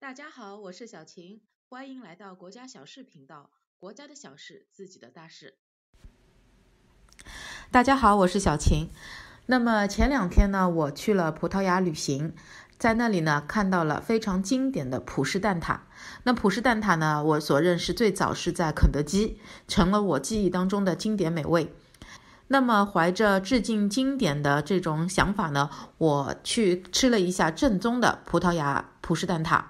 大家好，我是小晴，欢迎来到国家小事频道，国家的小事，自己的大事。大家好，我是小晴。那么前两天呢，我去了葡萄牙旅行，在那里呢看到了非常经典的葡式蛋挞。那葡式蛋挞呢，我所认识最早是在肯德基，成了我记忆当中的经典美味。那么怀着致敬经典的这种想法呢，我去吃了一下正宗的葡萄牙葡式蛋挞。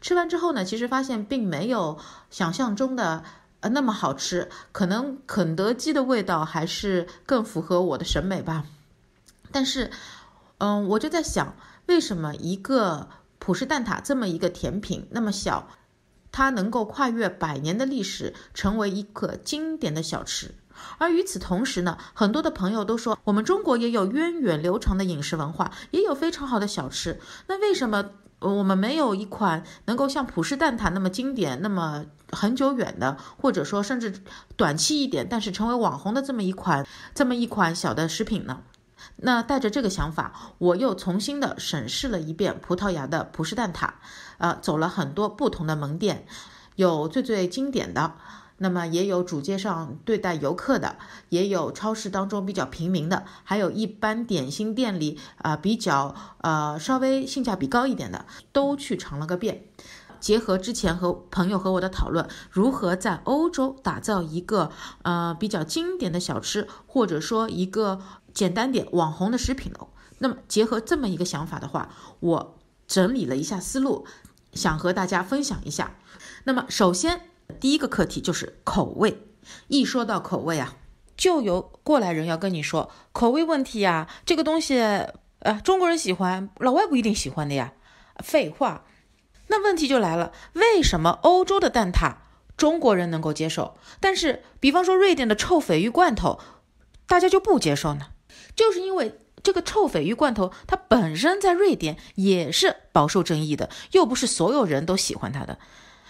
吃完之后呢，其实发现并没有想象中的呃那么好吃，可能肯德基的味道还是更符合我的审美吧。但是，嗯，我就在想，为什么一个普式蛋挞这么一个甜品，那么小，它能够跨越百年的历史，成为一个经典的小吃？而与此同时呢，很多的朋友都说，我们中国也有源远流长的饮食文化，也有非常好的小吃，那为什么？我们没有一款能够像葡式蛋挞那么经典、那么很久远的，或者说甚至短期一点，但是成为网红的这么一款、这么一款小的食品呢？那带着这个想法，我又重新的审视了一遍葡萄牙的葡式蛋挞，呃，走了很多不同的门店，有最最经典的。那么也有主街上对待游客的，也有超市当中比较平民的，还有一般点心店里啊比较呃稍微性价比高一点的，都去尝了个遍。结合之前和朋友和我的讨论，如何在欧洲打造一个呃比较经典的小吃，或者说一个简单点网红的食品呢？那么结合这么一个想法的话，我整理了一下思路，想和大家分享一下。那么首先。第一个课题就是口味，一说到口味啊，就有过来人要跟你说，口味问题呀，这个东西，呃，中国人喜欢，老外不一定喜欢的呀。废话，那问题就来了，为什么欧洲的蛋挞中国人能够接受，但是比方说瑞典的臭鲱鱼罐头，大家就不接受呢？就是因为这个臭鲱鱼罐头，它本身在瑞典也是饱受争议的，又不是所有人都喜欢它的。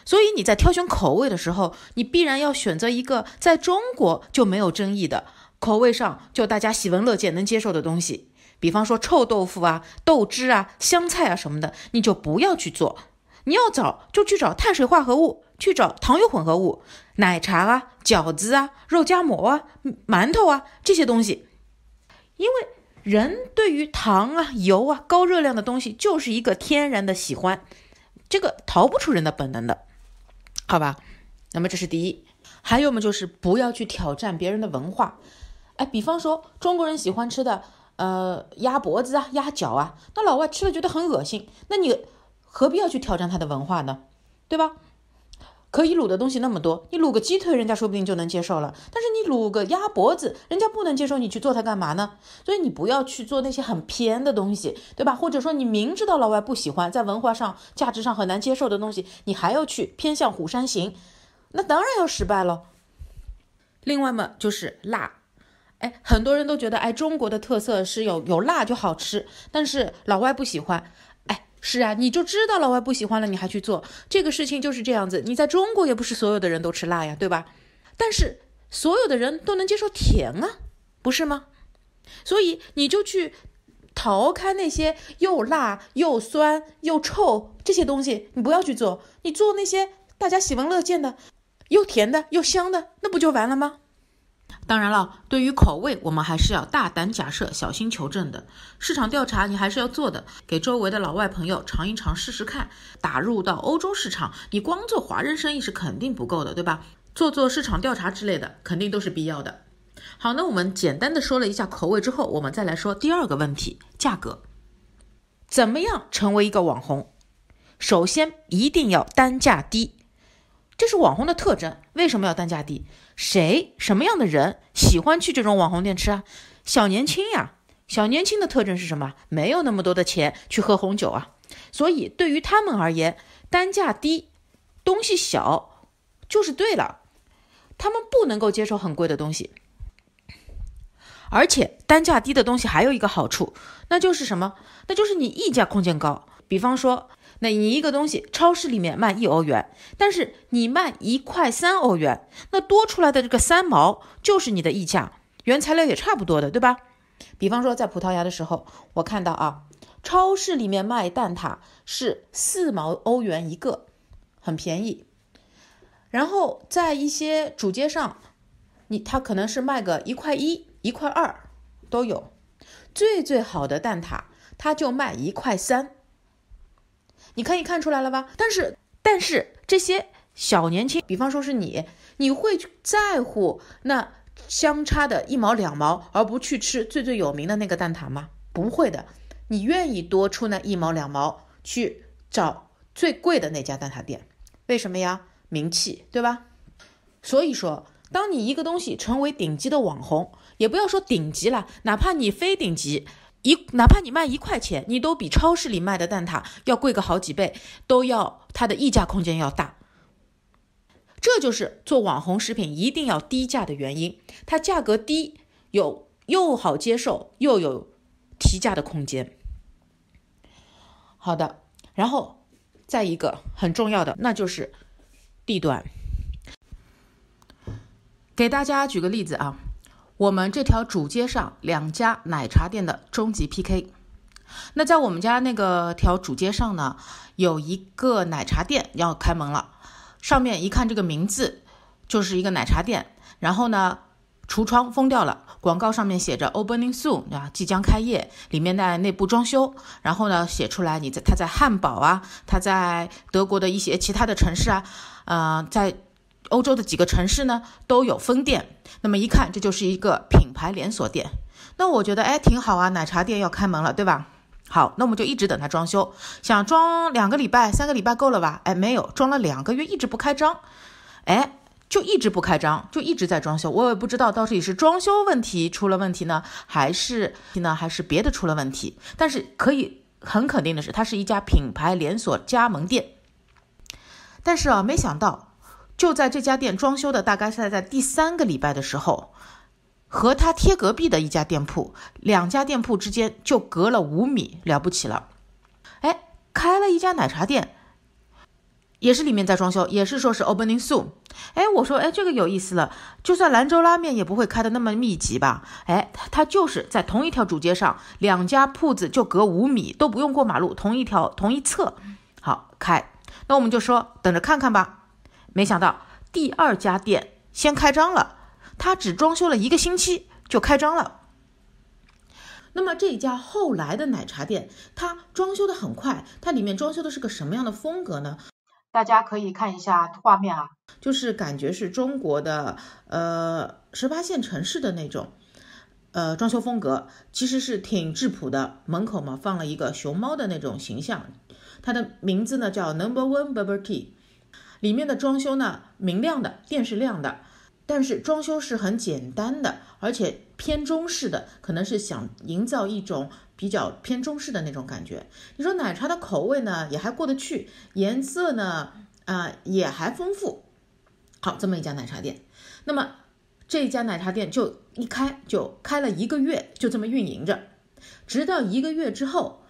所以你在挑选口味的时候，你必然要选择一个在中国就没有争议的口味上，就大家喜闻乐见、能接受的东西。比方说臭豆腐啊、豆汁啊、香菜啊什么的，你就不要去做。你要找，就去找碳水化合物，去找糖油混合物，奶茶啊、饺子啊、肉夹馍啊、馒头啊这些东西。因为人对于糖啊、油啊、高热量的东西，就是一个天然的喜欢，这个逃不出人的本能的。好吧，那么这是第一，还有嘛，就是不要去挑战别人的文化。哎，比方说中国人喜欢吃的，呃，鸭脖子啊，鸭脚啊，那老外吃了觉得很恶心，那你何必要去挑战他的文化呢？对吧？可以卤的东西那么多，你卤个鸡腿，人家说不定就能接受了。但是你卤个鸭脖子，人家不能接受，你去做它干嘛呢？所以你不要去做那些很偏的东西，对吧？或者说你明知道老外不喜欢，在文化上、价值上很难接受的东西，你还要去偏向《虎山行》，那当然要失败了。另外嘛，就是辣，哎，很多人都觉得，哎，中国的特色是有有辣就好吃，但是老外不喜欢。是啊，你就知道老外不喜欢了，你还去做这个事情就是这样子。你在中国也不是所有的人都吃辣呀，对吧？但是所有的人都能接受甜啊，不是吗？所以你就去逃开那些又辣又酸又臭这些东西，你不要去做，你做那些大家喜闻乐见的，又甜的又香的，那不就完了吗？当然了，对于口味，我们还是要大胆假设，小心求证的。市场调查你还是要做的，给周围的老外朋友尝一尝试试看。打入到欧洲市场，你光做华人生意是肯定不够的，对吧？做做市场调查之类的，肯定都是必要的。好，那我们简单的说了一下口味之后，我们再来说第二个问题：价格怎么样成为一个网红？首先，一定要单价低。这是网红的特征，为什么要单价低？谁什么样的人喜欢去这种网红店吃啊？小年轻呀，小年轻的特征是什么？没有那么多的钱去喝红酒啊，所以对于他们而言，单价低，东西小，就是对了。他们不能够接受很贵的东西，而且单价低的东西还有一个好处，那就是什么？那就是你溢价空间高。比方说，那你一个东西，超市里面卖一欧元，但是你卖一块三欧元，那多出来的这个三毛就是你的溢价，原材料也差不多的，对吧？比方说在葡萄牙的时候，我看到啊，超市里面卖蛋挞是四毛欧元一个，很便宜，然后在一些主街上，你他可能是卖个一块一、一块二都有，最最好的蛋挞他就卖一块三。你可以看出来了吧？但是，但是这些小年轻，比方说是你，你会在乎那相差的一毛两毛，而不去吃最最有名的那个蛋挞吗？不会的，你愿意多出那一毛两毛去找最贵的那家蛋挞店，为什么呀？名气，对吧？所以说，当你一个东西成为顶级的网红，也不要说顶级了，哪怕你非顶级。一哪怕你卖一块钱，你都比超市里卖的蛋挞要贵个好几倍，都要它的溢价空间要大。这就是做网红食品一定要低价的原因，它价格低，有又好接受，又有提价的空间。好的，然后再一个很重要的，那就是地段。给大家举个例子啊。我们这条主街上两家奶茶店的终极 PK。那在我们家那个条主街上呢，有一个奶茶店要开门了。上面一看这个名字，就是一个奶茶店。然后呢，橱窗封掉了，广告上面写着 “Opening Soon” 啊，即将开业，里面的内部装修。然后呢，写出来你在他在汉堡啊，他在德国的一些其他的城市啊，呃，在。欧洲的几个城市呢都有分店，那么一看这就是一个品牌连锁店。那我觉得哎挺好啊，奶茶店要开门了，对吧？好，那我们就一直等它装修，想装两个礼拜、三个礼拜够了吧？哎，没有，装了两个月一直不开张，哎，就一直不开张，就一直在装修。我也不知道到底是装修问题出了问题呢，还是呢还是别的出了问题。但是可以很肯定的是，它是一家品牌连锁加盟店。但是啊，没想到。就在这家店装修的，大概是在第三个礼拜的时候，和他贴隔壁的一家店铺，两家店铺之间就隔了五米，了不起了。哎，开了一家奶茶店，也是里面在装修，也是说是 opening soon。哎，我说，哎，这个有意思了，就算兰州拉面也不会开的那么密集吧？哎，他就是在同一条主街上，两家铺子就隔五米，都不用过马路，同一条同一侧，好开。那我们就说，等着看看吧。没想到第二家店先开张了，他只装修了一个星期就开张了。那么这家后来的奶茶店，它装修的很快，它里面装修的是个什么样的风格呢？大家可以看一下画面啊，就是感觉是中国的呃十八线城市的那种呃装修风格，其实是挺质朴的。门口嘛放了一个熊猫的那种形象，它的名字呢叫 Number One Bubble Tea。里面的装修呢，明亮的店是亮的，但是装修是很简单的，而且偏中式的，可能是想营造一种比较偏中式的那种感觉。你说奶茶的口味呢也还过得去，颜色呢啊也还丰富。好，这么一家奶茶店，那么这家奶茶店就一开就开了一个月，就这么运营着，直到一个月之后，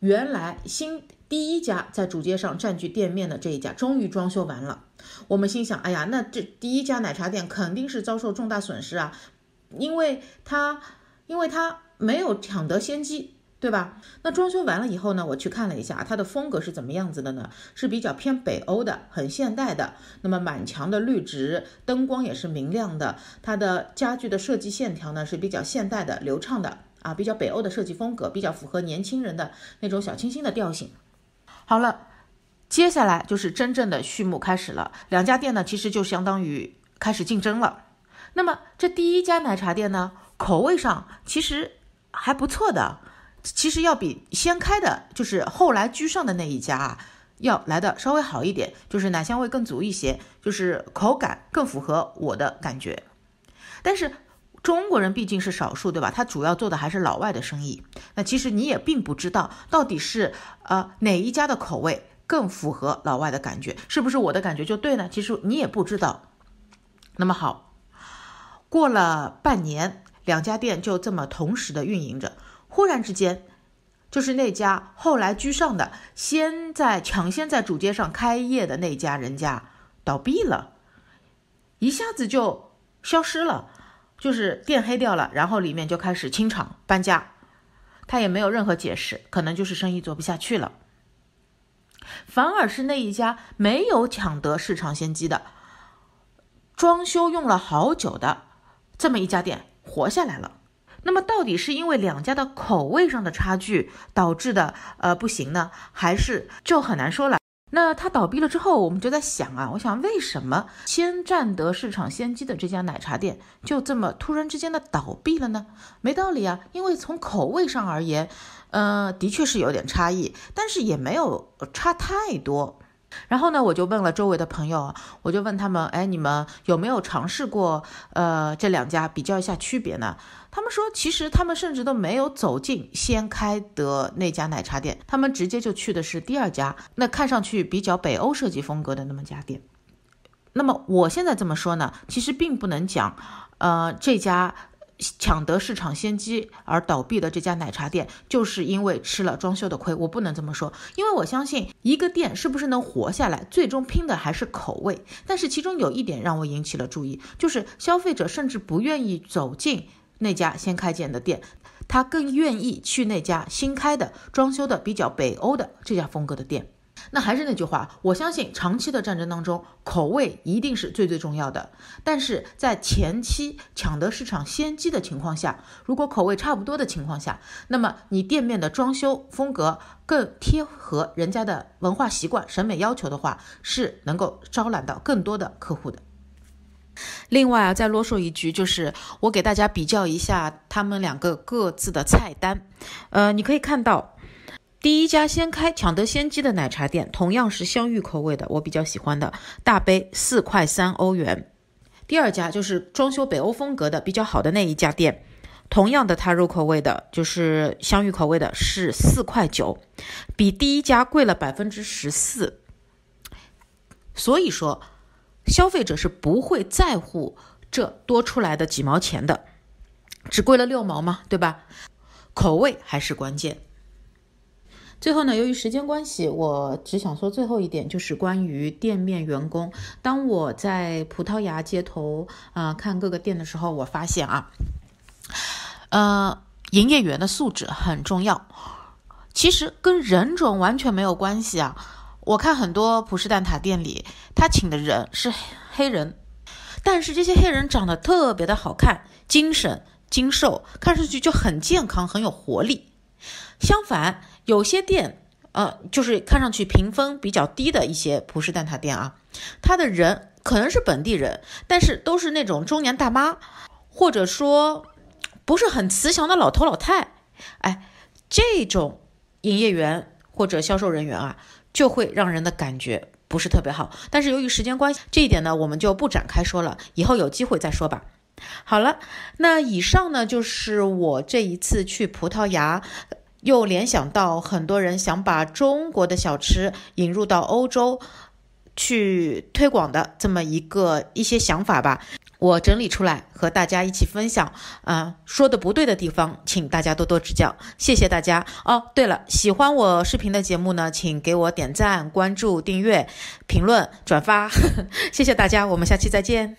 原来新。第一家在主街上占据店面的这一家终于装修完了，我们心想：哎呀，那这第一家奶茶店肯定是遭受重大损失啊，因为他，因为他没有抢得先机，对吧？那装修完了以后呢，我去看了一下，它的风格是怎么样子的呢？是比较偏北欧的，很现代的。那么满墙的绿植，灯光也是明亮的，它的家具的设计线条呢是比较现代的、流畅的，啊，比较北欧的设计风格，比较符合年轻人的那种小清新的调性。好了，接下来就是真正的序幕开始了。两家店呢，其实就相当于开始竞争了。那么这第一家奶茶店呢，口味上其实还不错的，其实要比先开的，就是后来居上的那一家，啊，要来的稍微好一点，就是奶香味更足一些，就是口感更符合我的感觉。但是，中国人毕竟是少数，对吧？他主要做的还是老外的生意。那其实你也并不知道到底是呃哪一家的口味更符合老外的感觉，是不是我的感觉就对呢？其实你也不知道。那么好，过了半年，两家店就这么同时的运营着。忽然之间，就是那家后来居上的，先在抢先在主街上开业的那家人家倒闭了，一下子就消失了。就是店黑掉了，然后里面就开始清场搬家，他也没有任何解释，可能就是生意做不下去了。反而是那一家没有抢得市场先机的，装修用了好久的这么一家店活下来了。那么到底是因为两家的口味上的差距导致的，呃，不行呢，还是就很难说了？那它倒闭了之后，我们就在想啊，我想为什么先占得市场先机的这家奶茶店就这么突然之间的倒闭了呢？没道理啊，因为从口味上而言，呃，的确是有点差异，但是也没有差太多。然后呢，我就问了周围的朋友，我就问他们，哎，你们有没有尝试过，呃，这两家比较一下区别呢？他们说，其实他们甚至都没有走进先开的那家奶茶店，他们直接就去的是第二家，那看上去比较北欧设计风格的那么家店。那么我现在这么说呢，其实并不能讲，呃，这家。抢得市场先机而倒闭的这家奶茶店，就是因为吃了装修的亏。我不能这么说，因为我相信一个店是不是能活下来，最终拼的还是口味。但是其中有一点让我引起了注意，就是消费者甚至不愿意走进那家先开建的店，他更愿意去那家新开的、装修的比较北欧的这家风格的店。那还是那句话，我相信长期的战争当中，口味一定是最最重要的。但是在前期抢得市场先机的情况下，如果口味差不多的情况下，那么你店面的装修风格更贴合人家的文化习惯、审美要求的话，是能够招揽到更多的客户的。另外啊，再啰嗦一句，就是我给大家比较一下他们两个各自的菜单，呃，你可以看到。第一家先开抢得先机的奶茶店，同样是香芋口味的，我比较喜欢的大杯四块三欧元。第二家就是装修北欧风格的比较好的那一家店，同样的它入口味的就是香芋口味的，是四块九，比第一家贵了百分之十四。所以说，消费者是不会在乎这多出来的几毛钱的，只贵了六毛嘛，对吧？口味还是关键。最后呢，由于时间关系，我只想说最后一点，就是关于店面员工。当我在葡萄牙街头啊看各个店的时候，我发现啊，呃，营业员的素质很重要，其实跟人种完全没有关系啊。我看很多葡式蛋挞店里，他请的人是黑人，但是这些黑人长得特别的好看，精神精瘦，看上去就很健康，很有活力。相反，有些店，呃，就是看上去评分比较低的一些葡式蛋挞店啊，他的人可能是本地人，但是都是那种中年大妈，或者说不是很慈祥的老头老太，哎，这种营业员或者销售人员啊，就会让人的感觉不是特别好。但是由于时间关系，这一点呢，我们就不展开说了，以后有机会再说吧。好了，那以上呢，就是我这一次去葡萄牙。又联想到很多人想把中国的小吃引入到欧洲去推广的这么一个一些想法吧，我整理出来和大家一起分享。啊，说的不对的地方，请大家多多指教，谢谢大家。哦，对了，喜欢我视频的节目呢，请给我点赞、关注、订阅、评论、转发，谢谢大家，我们下期再见。